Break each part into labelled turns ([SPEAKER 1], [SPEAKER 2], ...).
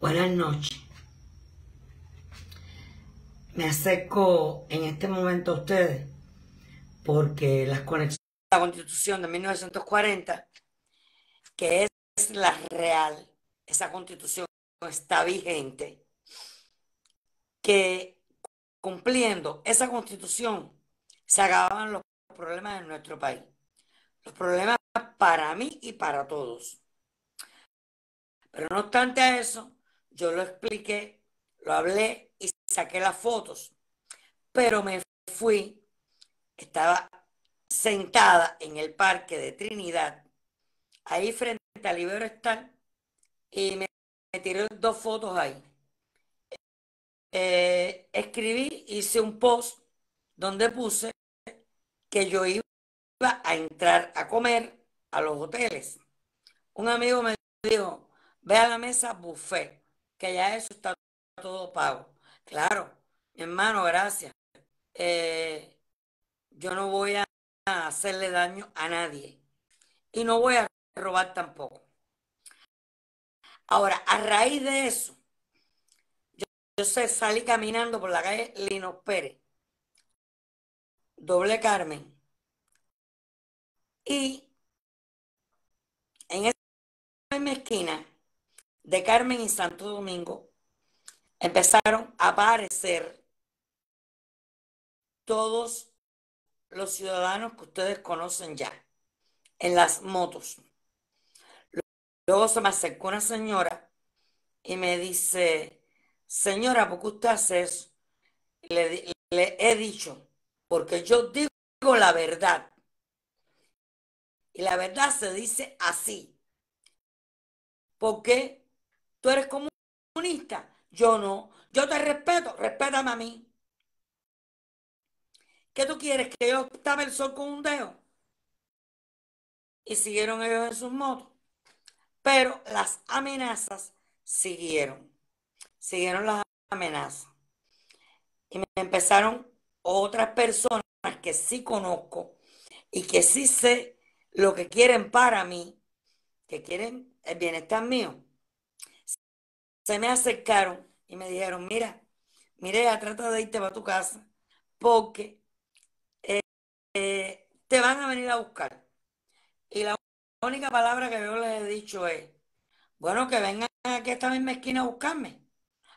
[SPEAKER 1] Buenas noches. Me acerco en este momento a ustedes porque las conexiones la Constitución de 1940, que es la real, esa Constitución está vigente, que cumpliendo esa Constitución se acababan los problemas de nuestro país. Los problemas para mí y para todos. Pero no obstante a eso, yo lo expliqué, lo hablé y saqué las fotos, pero me fui, estaba sentada en el parque de Trinidad, ahí frente al Iberoestal, y me, tiró tiré dos fotos ahí. Eh, escribí, hice un post donde puse que yo iba a entrar a comer a los hoteles. Un amigo me dijo, ve a la mesa buffet que ya eso está todo pago. Claro, mi hermano, gracias. Eh, yo no voy a hacerle daño a nadie y no voy a robar tampoco. Ahora, a raíz de eso, yo, sé, salí caminando por la calle Lino Pérez, doble Carmen, y en esa esquina de Carmen y Santo Domingo, empezaron a aparecer todos los ciudadanos que ustedes conocen ya en las motos. Luego se me acercó una señora y me dice, señora, ¿por qué usted hace eso? Le, he dicho, porque yo digo la verdad. Y la verdad se dice así. Porque tú eres comunista, yo no. Yo te respeto, respétame a mí. ¿Qué tú quieres? ¿Que yo estaba el sol con un dedo? Y siguieron ellos en sus motos. Pero las amenazas siguieron. Siguieron las amenazas. Y me empezaron otras personas que sí conozco y que sí sé lo que quieren para mí, que quieren el bienestar mío se me acercaron y me dijeron, mira, ya trata de irte para tu casa porque eh, eh, te van a venir a buscar. Y la única palabra que yo les he dicho es, bueno, que vengan aquí a esta misma esquina a buscarme.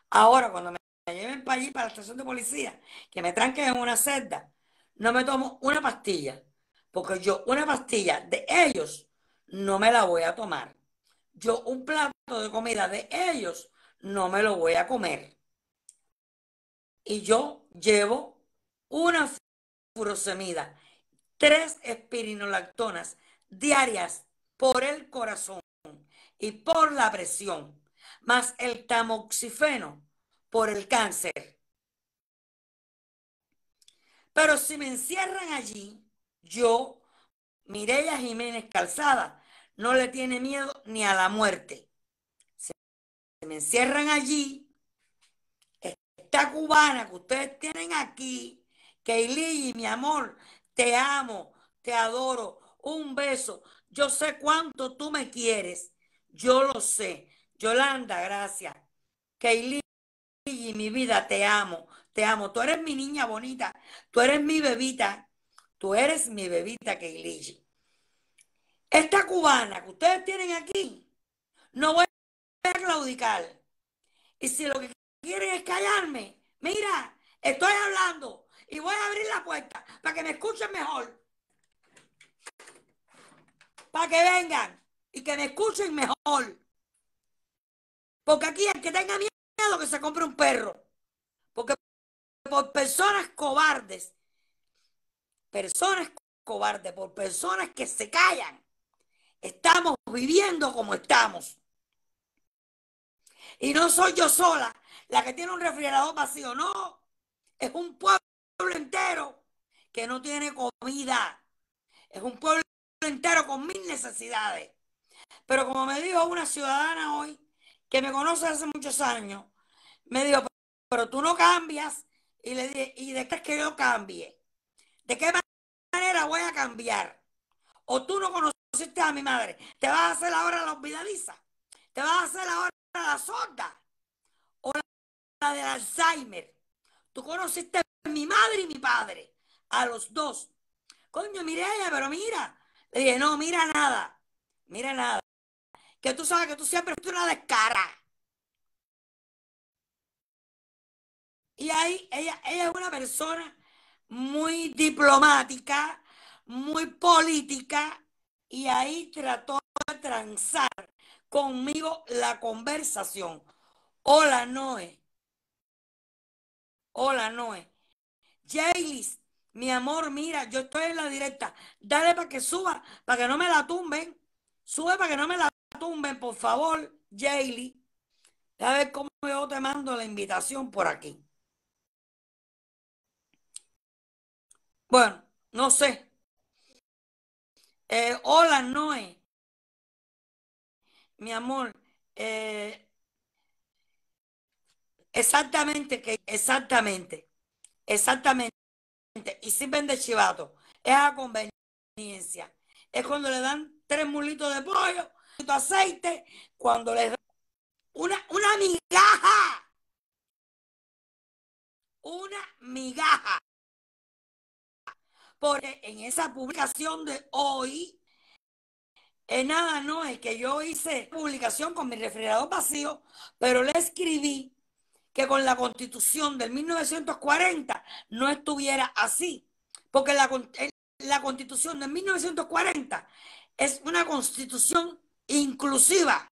[SPEAKER 1] Ahora, cuando me lleven para allí, para la estación de policía, que me tranquen en una celda, no me tomo una pastilla, porque yo una pastilla de ellos no me la voy a tomar. Yo un plato de comida de ellos no me lo voy a comer. Y yo llevo una furosemida, tres espirinolactonas diarias por el corazón y por la presión, más el tamoxifeno por el cáncer. Pero si me encierran allí, yo, Mireya Jiménez Calzada, no le tiene miedo ni a la muerte me encierran allí, esta cubana que ustedes tienen aquí, Keiligi, mi amor, te amo, te adoro, un beso, yo sé cuánto tú me quieres, yo lo sé. Yolanda, gracias. Keiligi, mi vida, te amo, te amo. Tú eres mi niña bonita, tú eres mi bebita, tú eres mi bebita, Keiligi. Esta cubana que ustedes tienen aquí, no voy radical Y si lo que quieren es callarme, mira, estoy hablando y voy a abrir la puerta para que me escuchen mejor. Para que vengan y que me escuchen mejor. Porque aquí el que tenga miedo que se compre un perro. Porque por personas cobardes, personas cobardes, por personas que se callan, estamos viviendo como estamos. Y no soy yo sola la que tiene un refrigerador vacío, no. Es un pueblo entero que no tiene comida. Es un pueblo entero con mil necesidades. Pero como me dijo una ciudadana hoy, que me conoce hace muchos años, me dijo, pero tú no cambias. Y le dije, ¿y de qué es que yo cambie? ¿De qué manera voy a cambiar? O tú no conociste a mi madre. ¿Te vas a hacer ahora la olvidadiza? ¿Te vas a hacer ahora la sorda o la del Alzheimer. Tú conociste a mi madre y mi padre, a los dos. Coño, ella pero mira. Le dije, no, mira nada, mira nada. Que tú sabes que tú siempre fuiste una descarada. Y ahí ella, ella es una persona muy diplomática, muy política, y ahí trató de transar conmigo la conversación. Hola, Noé. Hola, Noé. Jaylis, mi amor, mira, yo estoy en la directa. Dale para que suba, para que no me la tumben. Sube para que no me la tumben, por favor, Jaylis. A ver cómo yo te mando la invitación por aquí.
[SPEAKER 2] Bueno, no sé.
[SPEAKER 1] Eh, hola, Noé mi amor, eh, exactamente, que, exactamente, exactamente, y sirven de chivato, es a conveniencia, es cuando le dan tres mulitos de pollo, un de aceite, cuando les dan una, una migaja, una migaja, porque en esa publicación de hoy, en eh, nada, no, es que yo hice publicación con mi refrigerador vacío, pero le escribí que con la constitución del 1940 no estuviera así, porque la, la constitución de 1940 es una constitución inclusiva.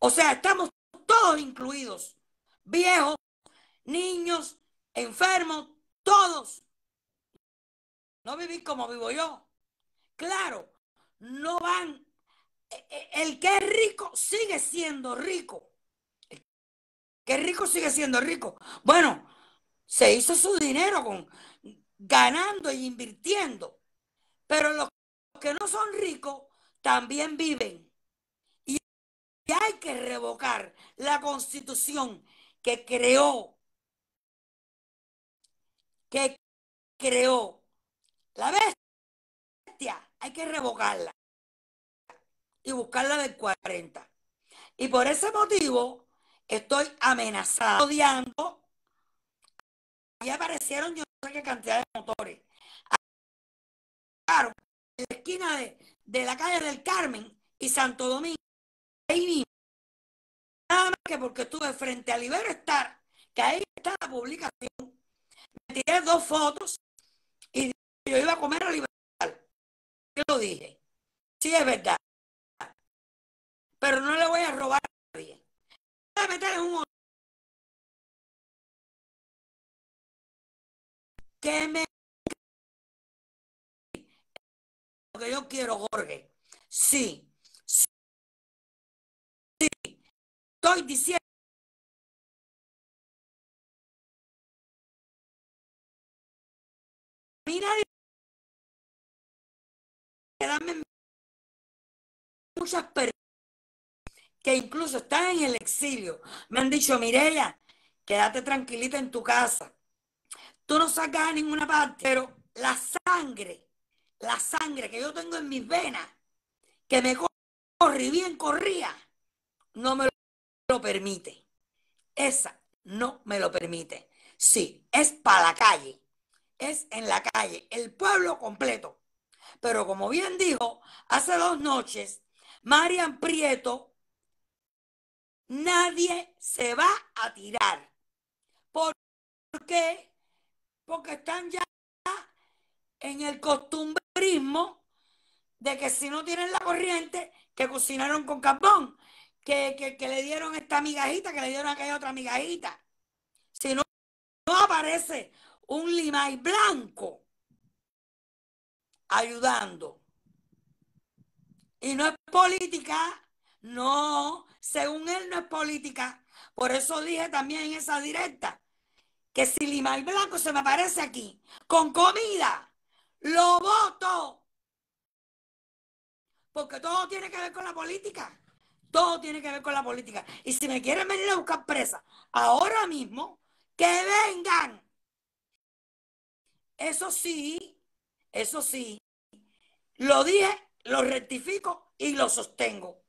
[SPEAKER 1] O sea, estamos todos incluidos, viejos, niños, enfermos, todos. No vivir como vivo yo. Claro, no van el que es rico sigue siendo rico. El que es rico sigue siendo rico. Bueno, se hizo su dinero con ganando e invirtiendo. Pero los que no son ricos también viven. Y hay que revocar la constitución que creó,
[SPEAKER 2] que creó la bestia. Hay que
[SPEAKER 1] revocarla y buscar la del 40. Y por ese motivo estoy amenazado, odiando. y aparecieron yo no sé qué cantidad de motores. Claro, en la esquina de, de, la calle del Carmen y Santo Domingo. Ahí Nada más que porque estuve frente al Libero estar que ahí está la publicación. Me tiré dos fotos y yo iba a comer a liberar lo
[SPEAKER 2] dije. Si es verdad pero no le voy a robar a nadie. Voy a meter en un que me lo que yo quiero, Jorge. Sí. Sí. Estoy diciendo Mira,
[SPEAKER 1] muchas personas que incluso están en el exilio, me han dicho, Mirella, quédate tranquilita en tu casa. Tú no sacas a ninguna parte, pero la sangre, la sangre que yo tengo en mis venas, que me corre bien, corría, no me lo permite. Esa no me lo permite. Sí, es para la calle, es en la calle, el pueblo completo. Pero como bien dijo, hace dos noches, Marian Prieto nadie se va a tirar. ¿Por qué? Porque están ya en el costumbrismo de que si no tienen la corriente, que cocinaron con carbón, que, le dieron esta migajita, que le dieron aquella otra migajita. Si no, no aparece un limay blanco ayudando. Y no es política, no, según él no es política. Por eso dije también en esa directa que si Limar Blanco se me aparece aquí con comida, lo voto. Porque todo tiene que ver con la política. Todo tiene que ver con la política. Y si me quieren venir a buscar presa ahora mismo, que vengan. Eso sí, eso sí. Lo dije, lo rectifico y lo sostengo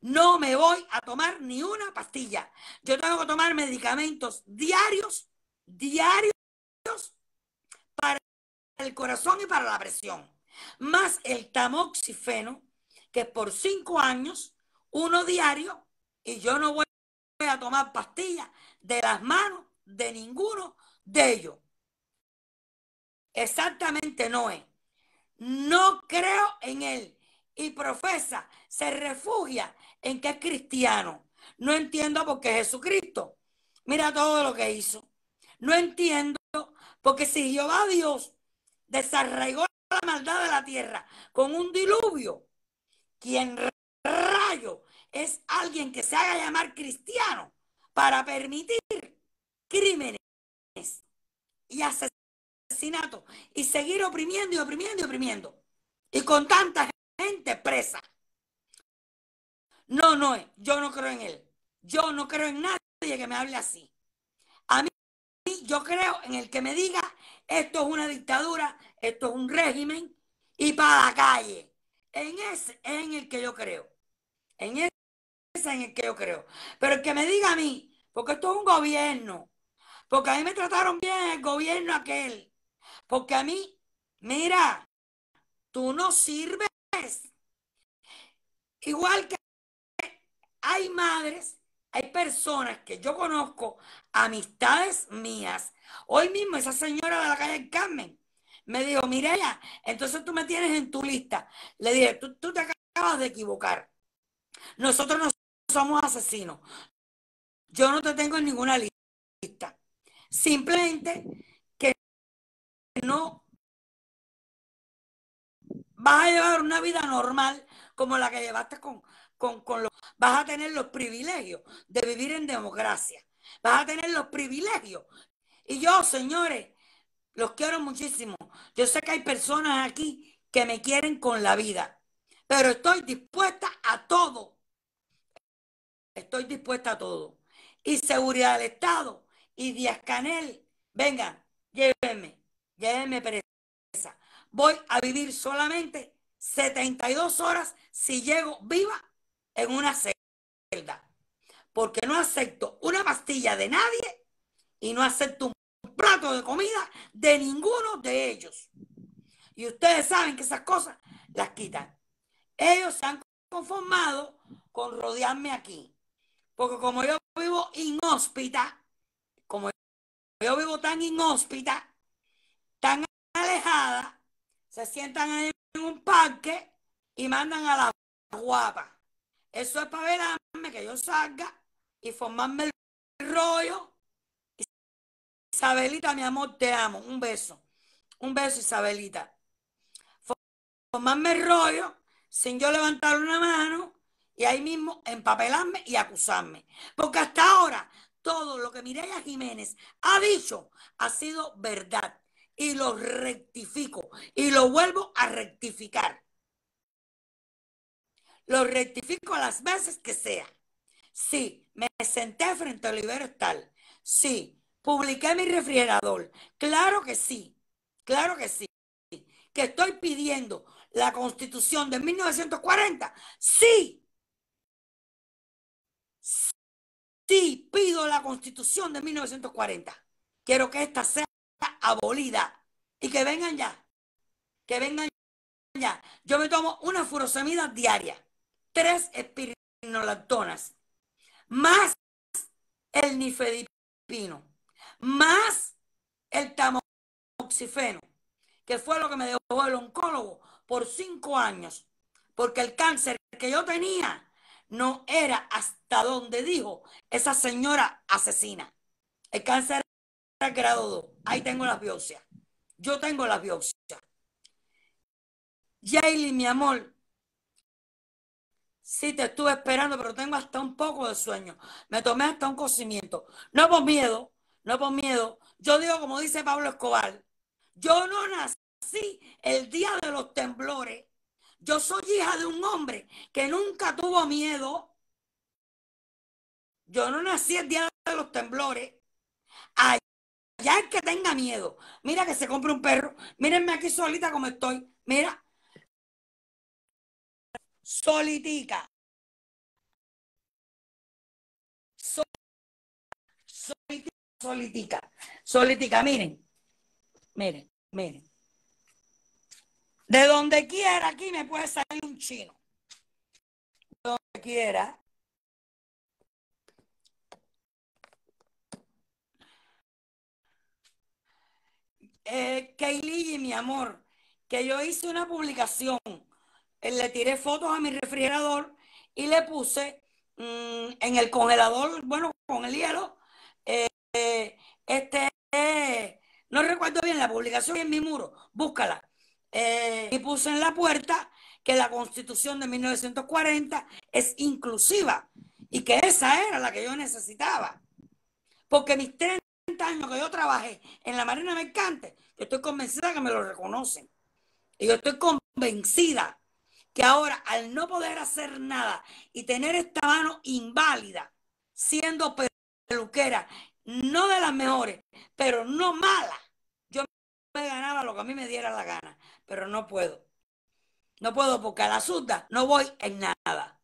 [SPEAKER 1] no me voy a tomar ni una pastilla. Yo tengo que tomar medicamentos diarios, diarios para el corazón y para la presión. Más el tamoxifeno, que por cinco años, uno diario, y yo no voy a tomar pastillas de las manos de ninguno de ellos. Exactamente, Noé. No creo en él. Y profesa, se refugia en que es cristiano. No entiendo por qué Jesucristo. Mira todo lo que hizo. No entiendo porque si Jehová Dios desarraigó la maldad de la tierra con un diluvio, quien rayo es alguien que se haga llamar cristiano para permitir crímenes y asesinatos y seguir oprimiendo y oprimiendo y oprimiendo y con tanta gente presa no, no, yo no creo en él. Yo no creo en nadie que me hable así. A mí yo creo en el que me diga, esto es una dictadura, esto es un régimen y para la calle. En ese es en el que yo creo. En ese es en el que yo creo. Pero el que me diga a mí, porque esto es un gobierno, porque a mí me trataron bien el gobierno aquel, porque a mí, mira, tú no sirves. Igual que hay madres, hay personas que yo conozco, amistades mías. Hoy mismo esa señora de la calle Carmen me dijo, Mirela, entonces tú me tienes en tu lista. Le dije, tú, te acabas de equivocar. Nosotros no somos asesinos. Yo no te tengo en ninguna lista. Simplemente que
[SPEAKER 2] no vas a llevar una vida
[SPEAKER 1] normal como la que llevaste con, con, con los vas a tener los privilegios de vivir en democracia. Vas a tener los privilegios. Y yo, señores, los quiero muchísimo. Yo sé que hay personas aquí que me quieren con la vida, pero estoy dispuesta a todo. Estoy dispuesta a todo. Y seguridad del Estado y Díaz Canel, venga, llévenme, llévenme presa. Voy a vivir solamente 72 horas si llego viva en una celda. Porque no acepto una pastilla de nadie y no acepto un plato de comida de ninguno de ellos. Y ustedes saben que esas cosas las quitan. Ellos se han conformado con rodearme aquí. Porque como yo vivo inhóspita, como yo vivo tan inhóspita, tan alejada, se sientan en un parque y mandan a la guapa. Eso es para que yo salga y formarme el rollo. Isabelita, mi amor, te amo. Un beso. Un beso, Isabelita. Formarme el rollo sin yo levantar una mano y ahí mismo empapelarme y acusarme. Porque hasta ahora todo lo que Mireya Jiménez ha dicho ha sido verdad. Y lo rectifico y lo vuelvo a rectificar. Lo rectifico las veces que sea. Sí, me senté frente al Olivero tal. Sí, publiqué mi refrigerador. Claro que sí, claro que sí. Que estoy pidiendo la constitución de 1940. Sí. Sí, pido la constitución de 1940. Quiero que esta sea abolida y que vengan ya. Que vengan ya. Yo me tomo una furosemida diaria tres espirinolactonas, más el nifedipino, más el tamoxifeno, que fue lo que me dejó el oncólogo por cinco años, porque el cáncer que yo tenía no era hasta donde dijo esa señora asesina. El cáncer era grado 2. Ahí tengo las biopsia. Yo tengo las biopsia. Yaeli, mi amor, Sí, te estuve esperando, pero tengo hasta un poco de sueño. Me tomé hasta un cocimiento. No por miedo, no por miedo. Yo digo, como dice Pablo Escobar, yo no nací el día de los temblores. Yo soy hija de un hombre que nunca tuvo miedo. Yo no nací el día de los temblores. Allá es que tenga miedo. Mira que se compre un perro. Mírenme aquí solita como estoy. Mira,
[SPEAKER 2] solitica.
[SPEAKER 1] Solitica, solitica, solitica. Miren, miren, miren. De donde quiera aquí me puede salir un chino. donde quiera. Eh, mi amor, que yo hice una publicación eh, le tiré fotos a mi refrigerador y le puse mm, en el congelador, bueno, con el hielo, eh, este, no recuerdo bien la publicación en mi muro, búscala. Eh, y puse en la puerta que la constitución de 1940 es inclusiva y que esa era la que yo necesitaba. Porque mis 30 años que yo trabajé en la Marina Mercante, yo estoy convencida que me lo reconocen. Y yo estoy convencida que ahora al no poder hacer nada y tener esta mano inválida, siendo peluquera, no de las mejores, pero no mala, yo me ganaba lo que a mí me diera la gana, pero no puedo. No puedo porque a la susta no voy en nada.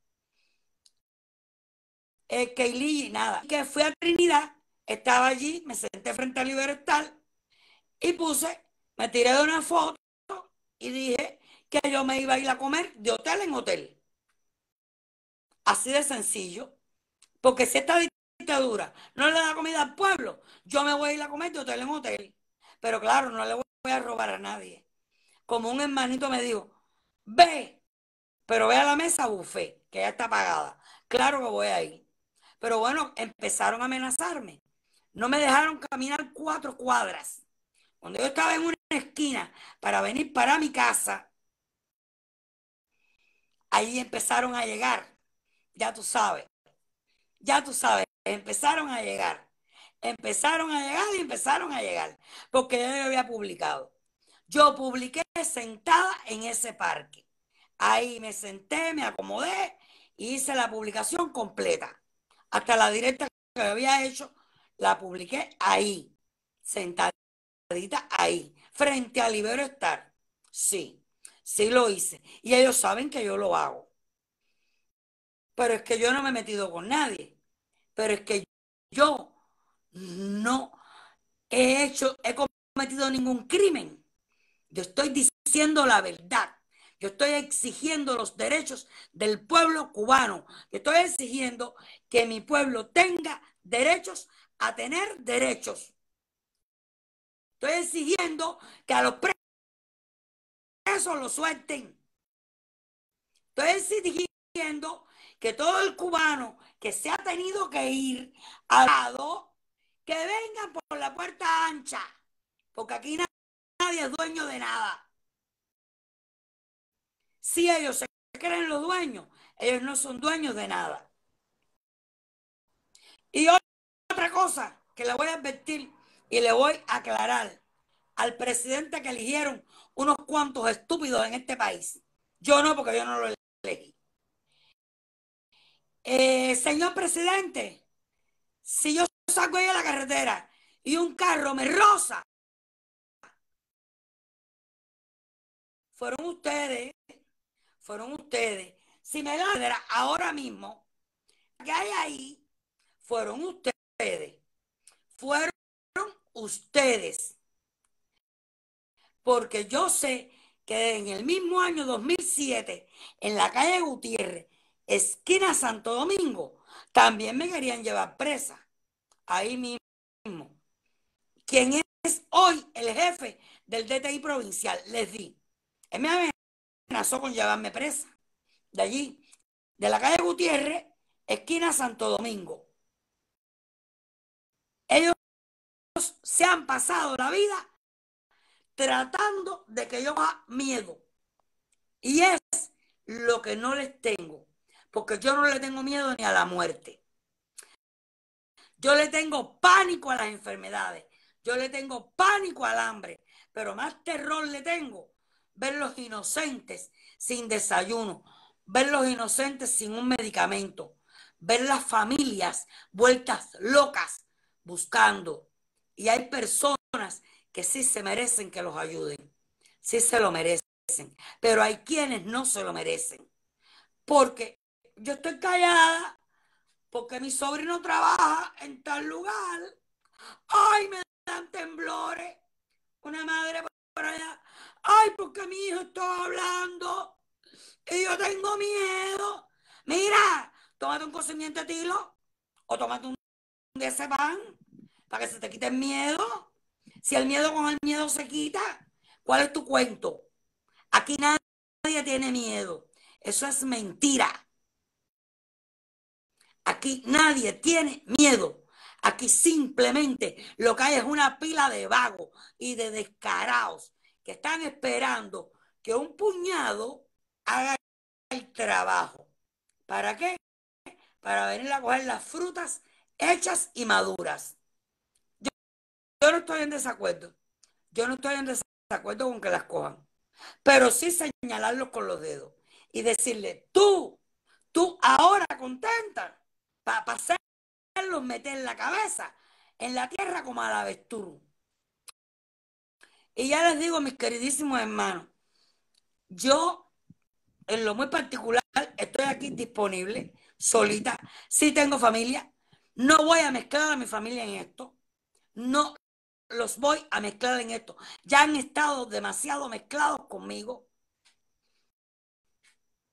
[SPEAKER 1] Eh, y nada. Que fui a Trinidad, estaba allí, me senté frente al Libertad y puse, me tiré de una foto y dije, yo me iba a ir a comer de hotel en hotel. Así de sencillo. Porque si esta dictadura no le da comida al pueblo, yo me voy a ir a comer de hotel en hotel. Pero claro, no le voy a robar a nadie. Como un hermanito me dijo, ve, pero ve a la mesa buffet, que ya está pagada. Claro que voy a ir. Pero bueno, empezaron a amenazarme. No me dejaron caminar cuatro cuadras. Cuando yo estaba en una esquina para venir para mi casa, ahí empezaron a llegar, ya tú sabes, ya tú sabes, empezaron a llegar, empezaron a llegar y empezaron a llegar, porque yo había publicado. Yo publiqué sentada en ese parque. Ahí me senté, me acomodé y hice la publicación completa. Hasta la directa que había hecho, la publiqué ahí, sentadita ahí, frente a Libero Estar. Sí. Sí lo hice. Y ellos saben que yo lo hago. Pero es que yo no me he metido con nadie. Pero es que yo no he hecho, he cometido ningún crimen. Yo estoy diciendo la verdad. Yo estoy exigiendo los derechos del pueblo cubano. Yo estoy exigiendo que mi pueblo tenga derechos a tener derechos. Estoy exigiendo que a los eso lo suelten. Estoy diciendo que todo el cubano que se ha tenido que ir al lado, que vengan por la puerta ancha, porque aquí nadie es dueño de nada. Si ellos se creen los dueños, ellos no son dueños de nada. Y otra cosa que le voy a advertir y le voy a aclarar al presidente que eligieron unos cuantos estúpidos en este país. Yo no, porque yo no lo elegí. Eh, señor presidente, si yo salgo ahí a la carretera y un carro me roza, fueron ustedes, fueron ustedes. Si me ladra ahora mismo, que hay ahí, fueron ustedes, fueron ustedes porque yo sé que en el mismo año 2007, en la calle Gutiérrez, esquina Santo Domingo, también me querían llevar presa, ahí mismo. Quien es hoy el jefe del DTI provincial, les di. Él me amenazó con llevarme presa de allí, de la calle Gutiérrez, esquina Santo Domingo.
[SPEAKER 2] Ellos se han pasado la vida
[SPEAKER 1] tratando de que yo haga miedo. Y es lo que no les tengo, porque yo no le tengo miedo ni a la muerte. Yo le tengo pánico a las enfermedades, yo le tengo pánico al hambre, pero más terror le tengo ver los inocentes sin desayuno, ver los inocentes sin un medicamento, ver las familias vueltas locas buscando. Y hay personas que sí se merecen que los ayuden, sí se lo merecen, pero hay quienes no se lo merecen, porque yo estoy callada porque mi sobrino trabaja en tal lugar, ay, me dan temblores, una madre por allá, ay, porque mi hijo está hablando y yo tengo miedo, mira, tómate un cocimiento de tilo o tómate un de ese pan para que se te quite el miedo. Si el miedo con el miedo se quita, ¿cuál es tu cuento? Aquí nadie tiene miedo. Eso es mentira. Aquí nadie tiene miedo. Aquí simplemente lo que hay es una pila de vagos y de descarados que están esperando que un puñado haga el trabajo. ¿Para qué? Para venir a coger las frutas hechas y maduras. Yo no estoy en desacuerdo. Yo no estoy en desacuerdo con que las cojan. Pero sí señalarlos con los dedos y decirle, tú, tú ahora contenta, para pa hacerlos meter la cabeza, en la tierra como a la avestruz. Y ya les digo, mis queridísimos hermanos, yo en lo muy particular estoy aquí disponible, solita, sí tengo familia, no voy a mezclar a mi familia en esto, no los voy a mezclar en esto. Ya han estado demasiado mezclados conmigo.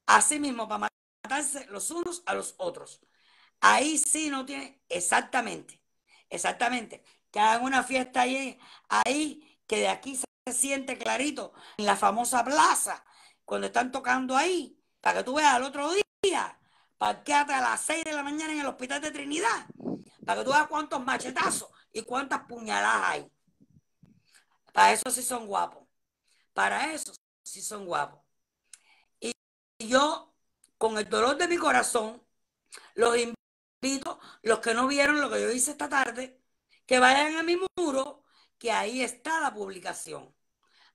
[SPEAKER 1] Así mismo, para matarse los unos a los otros. Ahí sí no tiene, exactamente, exactamente. Que hagan una fiesta ahí ahí, que de aquí se siente clarito, en la famosa plaza, cuando están tocando ahí, para que tú veas al otro día, para que hasta las 6 de la mañana en el hospital de Trinidad, para que tú veas cuántos machetazos y cuántas puñaladas hay. Para eso sí son guapos. Para eso sí son guapos. Y yo, con el dolor de mi corazón, los invito, los que no vieron lo que yo hice esta tarde, que vayan a mi muro, que ahí está la publicación.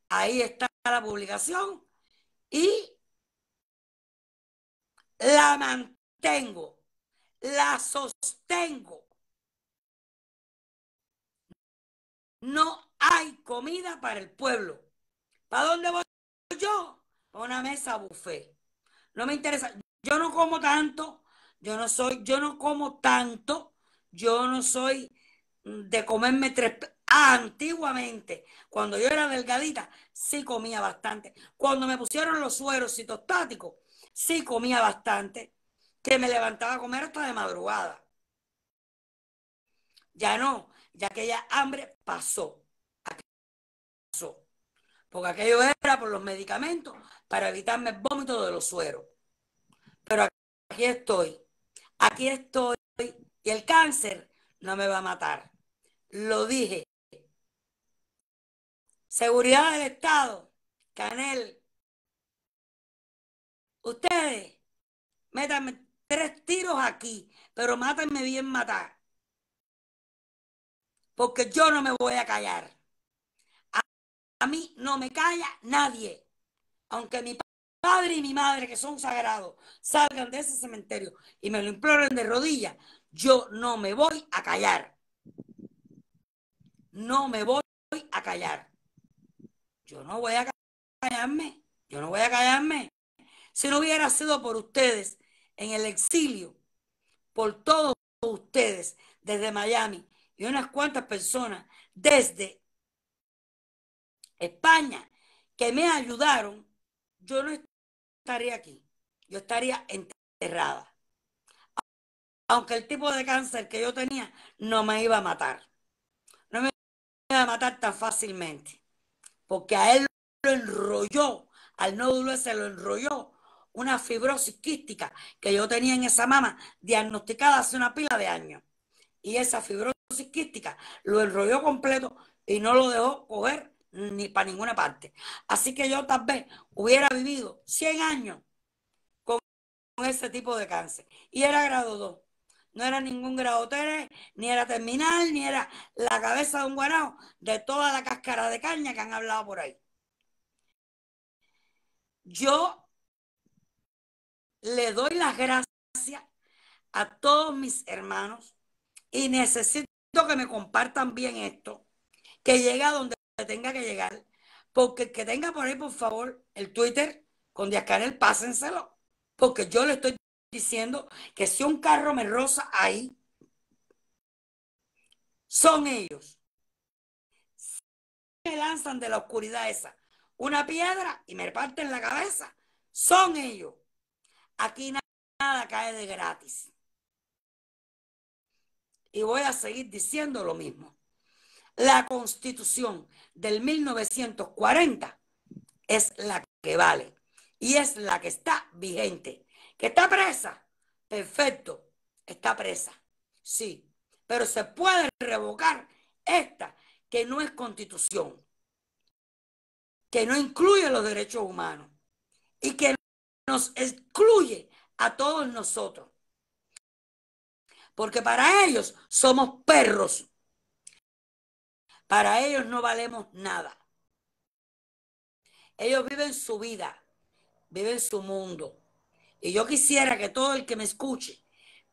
[SPEAKER 1] Ahí está la publicación y la mantengo, la sostengo No hay comida para el pueblo. ¿Para dónde voy yo? A una mesa buffet. No me interesa. Yo no como tanto. Yo no soy, yo no como tanto. Yo no soy de comerme tres. Ah, antiguamente, cuando yo era delgadita, sí comía bastante. Cuando me pusieron los sueros citostáticos, sí comía bastante. Que me levantaba a comer hasta de madrugada. Ya no ya aquella hambre pasó. Pasó. Porque aquello era por los medicamentos para evitarme el vómito de los sueros. Pero aquí estoy. Aquí estoy. Y el cáncer no me va a matar. Lo dije. Seguridad del Estado. Canel. Ustedes, métanme tres tiros aquí, pero mátenme bien matar porque yo no me voy a callar. A, mí no me calla nadie, aunque mi padre y mi madre, que son sagrados, salgan de ese cementerio y me lo imploren de rodillas, yo no me voy a callar. No me voy a callar. Yo no voy a callarme. Yo no voy a callarme. Si no hubiera sido por ustedes en el exilio, por todos ustedes desde Miami, y unas cuantas personas desde España que me ayudaron, yo no estaría aquí. Yo estaría enterrada. Aunque el tipo de cáncer que yo tenía no me iba a matar. No me iba a matar tan fácilmente. Porque a él lo enrolló, al nódulo se lo enrolló una fibrosis quística que yo tenía en esa mama diagnosticada hace una pila de años. Y esa fibrosis psiquística, lo enrolló completo y no lo dejó coger ni para ninguna parte. Así que yo tal vez hubiera vivido 100 años con ese tipo de cáncer. Y era grado 2. No era ningún grado 3, ni era terminal, ni era la cabeza de un guarao, de toda la cáscara de caña que han hablado por ahí. Yo le doy las gracias a todos mis hermanos y necesito que me compartan bien esto, que llegue a donde tenga que llegar, porque que tenga por ahí, por favor, el Twitter con canel pásenselo, porque yo le estoy diciendo que si un carro me roza ahí, son ellos. Si me lanzan de la oscuridad esa una piedra y me parten la cabeza, son ellos. Aquí nada cae de gratis y voy a seguir diciendo lo mismo. La constitución del 1940 es la que vale y es la que está vigente. ¿Que está presa? Perfecto, está presa. Sí, pero se puede revocar esta que no es constitución, que no incluye los derechos humanos y que nos excluye a todos nosotros porque para ellos somos perros. Para ellos no valemos nada. Ellos viven su vida, viven su mundo. Y yo quisiera que todo el que me escuche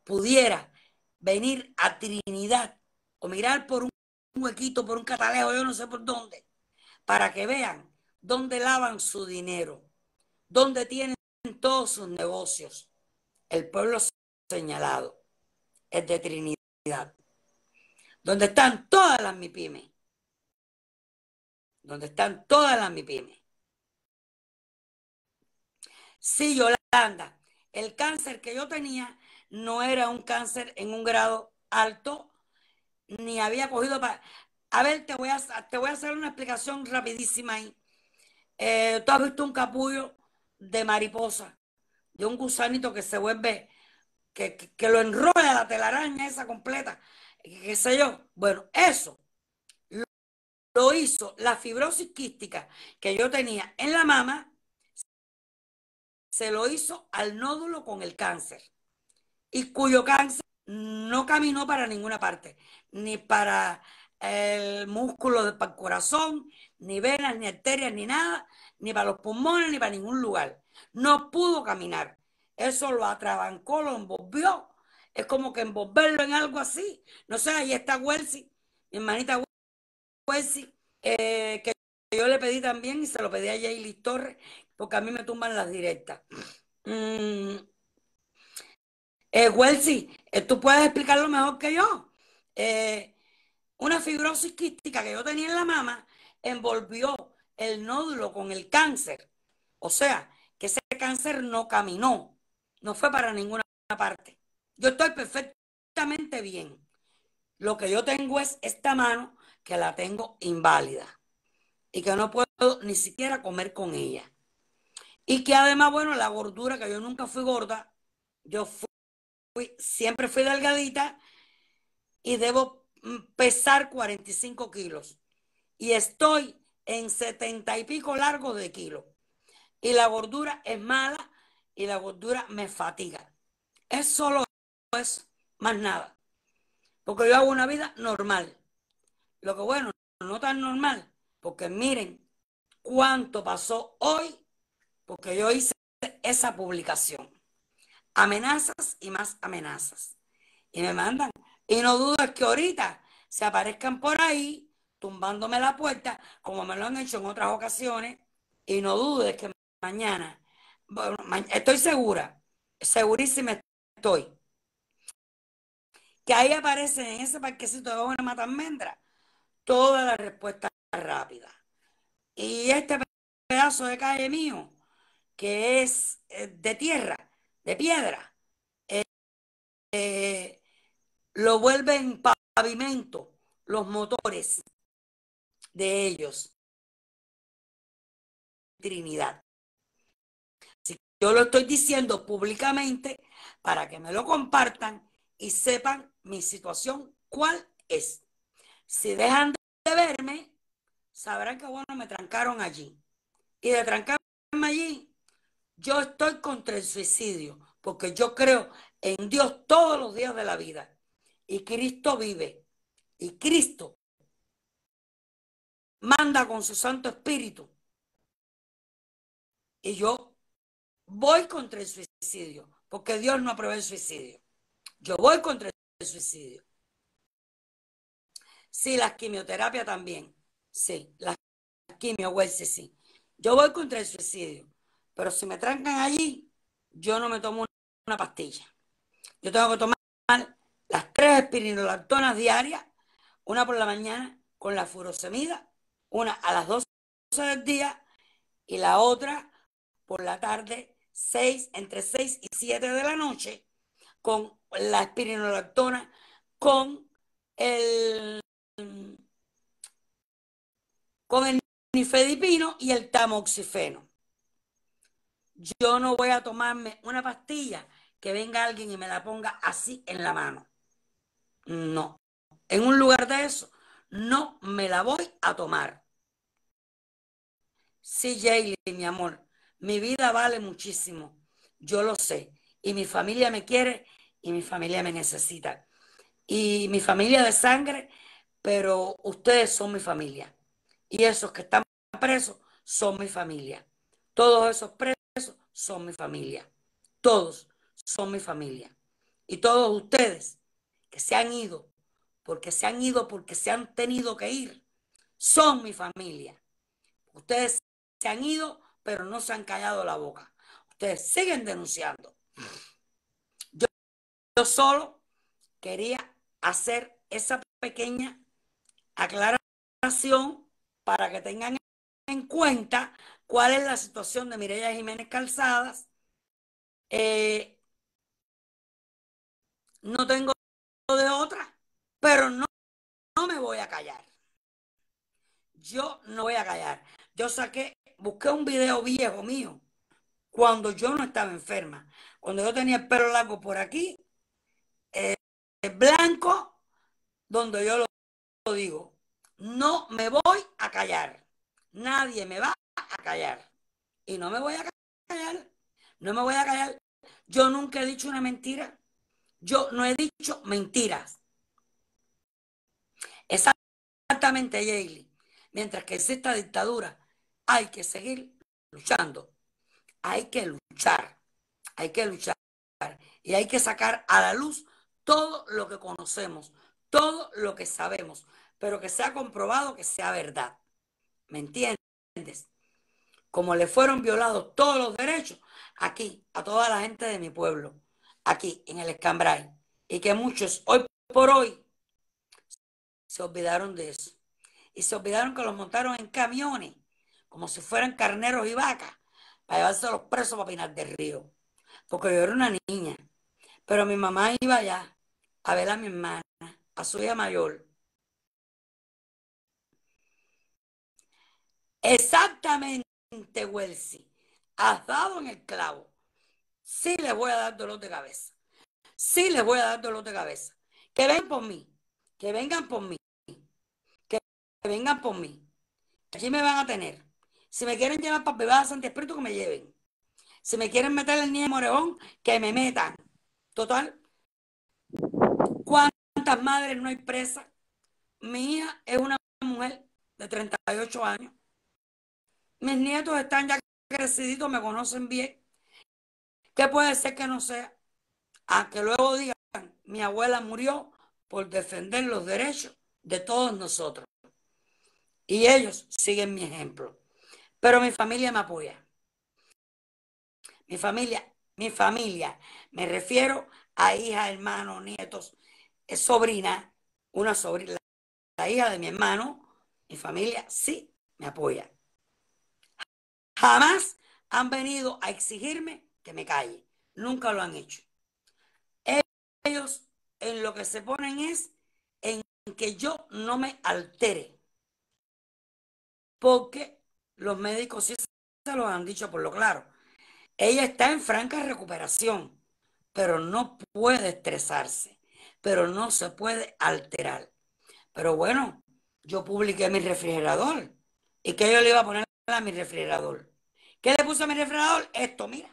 [SPEAKER 1] pudiera venir a Trinidad o mirar por un huequito, por un catalejo, yo no sé por dónde, para que vean dónde lavan su dinero, dónde tienen todos sus negocios. El pueblo señalado de Trinidad, donde están todas las MIPIMES, donde están todas las MIPIMES. Sí, Yolanda, el cáncer que yo tenía no era un cáncer en un grado alto, ni había cogido para... A ver, te voy a, te voy a hacer una explicación rapidísima ahí. Eh, Tú has visto un capullo de mariposa, de un gusanito que se vuelve que, lo enrolla la telaraña esa completa, qué sé yo. Bueno, eso lo hizo la fibrosis quística que yo tenía en la mama, se lo hizo al nódulo con el cáncer y cuyo cáncer no caminó para ninguna parte, ni para el músculo del corazón, ni venas, ni arterias, ni nada, ni para los pulmones, ni para ningún lugar. No pudo caminar. Eso lo atrabancó, lo envolvió. Es como que envolverlo en algo así. No sé, ahí está Welsi, mi hermanita Welsi, eh, que yo le pedí también y se lo pedí a Jaylis Torres, porque a mí me tumban las directas. Mm. Eh, eh, tú puedes explicarlo mejor que yo. una fibrosis quística que yo tenía en la mama envolvió el nódulo con el cáncer. O sea, que ese cáncer no caminó. No fue para ninguna parte. Yo estoy perfectamente bien. Lo que yo tengo es esta mano que la tengo inválida y que no puedo ni siquiera comer con ella. Y que además, bueno, la gordura, que yo nunca fui gorda, yo fui, siempre fui delgadita y debo mm, pesar 45 kilos. Y estoy en 70 y pico largo de kilo. Y la gordura es mala y la gordura me fatiga. Es solo es más nada. Porque yo hago una vida normal. Lo que bueno, no tan normal, porque miren cuánto pasó hoy, porque yo hice esa publicación. Amenazas y más amenazas. Y me mandan. Y no dudes que ahorita se aparezcan por ahí tumbándome la puerta, como me lo han hecho en otras ocasiones. Y no dudes que mañana estoy segura, segurísima estoy, que ahí aparecen en ese parquecito de una Matamendra toda todas las respuestas rápidas. Y este pedazo de calle mío, que es eh, de tierra, de piedra, eh, eh, lo vuelven pavimento los motores de ellos. Trinidad. Yo lo estoy diciendo públicamente para que me lo compartan y sepan mi situación cuál es. Si dejan de verme, sabrán que bueno, me trancaron allí. Y de trancarme allí, yo estoy contra el suicidio, porque yo creo en Dios todos los días de la vida. Y Cristo vive. Y Cristo manda con su Santo Espíritu. Y yo voy contra el suicidio, porque Dios no aprueba el suicidio. Yo voy contra el suicidio. Sí, la quimioterapia también. Sí, la quimio, sí, sí. Yo voy contra el suicidio, pero si me trancan allí, yo no me tomo una pastilla. Yo tengo que tomar las tres espirinolactonas diarias, una por la mañana con la furosemida, una a las 12 del día y la otra por la tarde 6, entre 6 y 7 de la noche, con la espirinolactona, con el, con el nifedipino y el tamoxifeno. Yo no voy a tomarme una pastilla que venga alguien y me la ponga así en la mano. No. En un lugar de eso, no me la voy a tomar. Sí, Jaylee, mi amor, mi vida vale muchísimo, yo lo sé. Y mi familia me quiere y mi familia me necesita. Y mi familia de sangre, pero ustedes son mi familia. Y esos que están presos son mi familia. Todos esos presos son mi familia. Todos son mi familia. Y todos ustedes que se han ido, porque se han ido, porque se han tenido que ir, son mi familia. Ustedes se han ido pero no se han callado la boca. Ustedes siguen denunciando. Yo, solo quería hacer esa pequeña aclaración para que tengan en cuenta cuál es la situación de Mireya Jiménez Calzadas. Eh, no tengo de otra, pero no me voy a callar. Yo no voy a callar. Yo saqué busqué un video viejo mío cuando yo no estaba enferma, cuando yo tenía el pelo largo por aquí, eh, blanco, donde yo lo, digo, no me voy a callar, nadie me va a callar y no me voy a callar, no me voy a callar, yo nunca he dicho una mentira, yo no he dicho mentiras. Exactamente, Yaley. Mientras que esta dictadura, hay que seguir luchando, hay que luchar, hay que luchar y hay que sacar a la luz todo lo que conocemos, todo lo que sabemos, pero que sea comprobado que sea verdad. ¿Me entiendes? Como le fueron violados todos los derechos aquí, a toda la gente de mi pueblo, aquí en el Escambray, y que muchos hoy por hoy se olvidaron de eso. Y se olvidaron que los montaron en camiones como si fueran carneros y vacas, para llevarse los presos para Pinar del Río, porque yo era una niña. Pero mi mamá iba allá a ver a mi hermana, a su hija mayor. Exactamente, Welsi, has dado en el clavo. Sí les voy a dar dolor de cabeza. Sí les voy a dar dolor de cabeza. Que vengan por mí, que vengan por mí, que vengan por mí. Aquí me van a tener. Si me quieren llevar para Bebada a Santi Espíritu, que me lleven. Si me quieren meter el niño de que me metan. Total. ¿Cuántas madres no hay presa. Mi hija es una mujer de 38 años. Mis nietos están ya creciditos, me conocen bien. ¿Qué puede ser que no sea? A que luego digan, mi abuela murió por defender los derechos de todos nosotros. Y ellos siguen mi ejemplo. Pero mi familia me apoya. Mi familia, mi familia, me refiero a hija, hermano, nietos, eh, sobrina, una sobrina, la hija de mi hermano, mi familia sí me apoya. Jamás han venido a exigirme que me calle. Nunca lo han hecho. Ellos en lo que se ponen es en que yo no me altere. Porque los médicos sí se lo han dicho por lo claro. Ella está en franca recuperación, pero no puede estresarse, pero no se puede alterar. Pero bueno, yo publiqué mi refrigerador. ¿Y que yo le iba a poner a mi refrigerador? ¿Qué le puse a mi refrigerador? Esto, mira.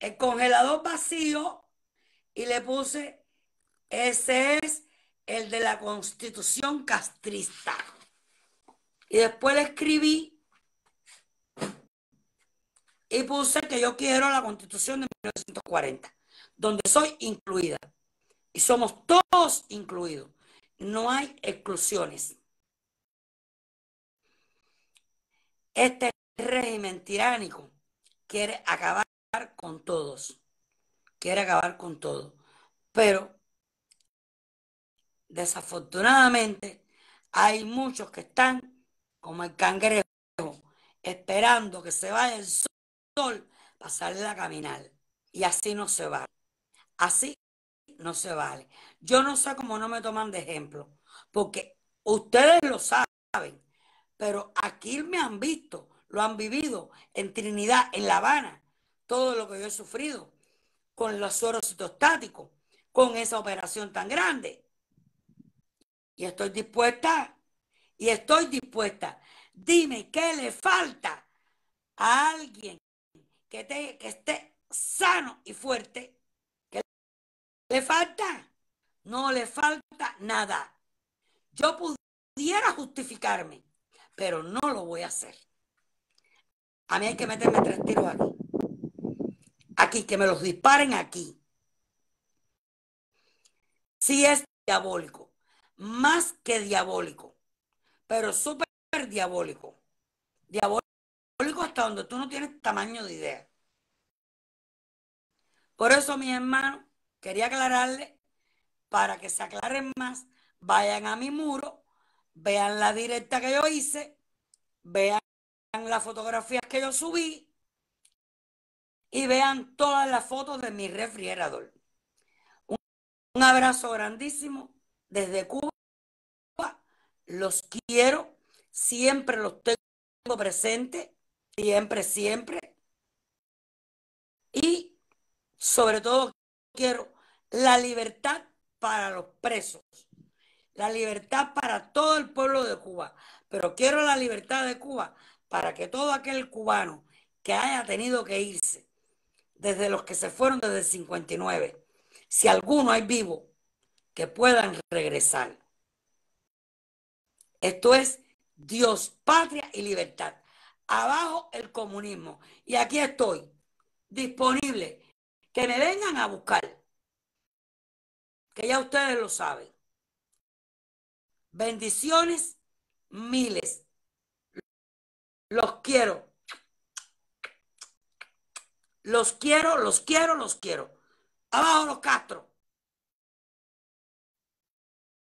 [SPEAKER 1] El congelador vacío y le puse, ese es el de la constitución castrista. Y después le escribí y puse que yo quiero la constitución de 1940, donde soy incluida. Y somos todos incluidos. No hay exclusiones. Este régimen tiránico quiere acabar con todos quiere acabar con todo. Pero desafortunadamente hay muchos que están como el cangrejo, esperando que se vaya el sol para salir a caminar. Y así no se va. Así no se vale. Yo no sé cómo no me toman de ejemplo, porque ustedes lo saben, pero aquí me han visto, lo han vivido en Trinidad, en La Habana, todo lo que yo he sufrido con los sueros citostáticos, con esa operación tan grande. Y estoy dispuesta, y estoy dispuesta. Dime qué le falta a alguien que, que esté sano y fuerte. ¿Qué le falta? No le falta nada. Yo pudiera justificarme, pero no lo voy a hacer. A mí hay que meterme tres tiros aquí aquí, que me los disparen aquí. Sí es diabólico, más que diabólico, pero súper diabólico. Diabólico hasta donde tú no tienes tamaño de idea. Por eso, mi hermano, quería aclararle para que se aclaren más. Vayan a mi muro, vean la directa que yo hice, vean las fotografías que yo subí y vean todas las fotos de mi refrigerador. Un, abrazo grandísimo desde Cuba. Los quiero, siempre los tengo presente, siempre, siempre. Y sobre todo quiero la libertad para los presos, la libertad para todo el pueblo de Cuba, pero quiero la libertad de Cuba para que todo aquel cubano que haya tenido que irse desde los que se fueron desde el 59, si alguno hay vivo, que puedan regresar. Esto es Dios, patria y libertad. Abajo el comunismo. Y aquí estoy, disponible. Que me vengan a buscar. Que ya ustedes lo saben. Bendiciones miles. Los quiero. Los quiero, los quiero, los quiero.
[SPEAKER 2] Abajo los Castro.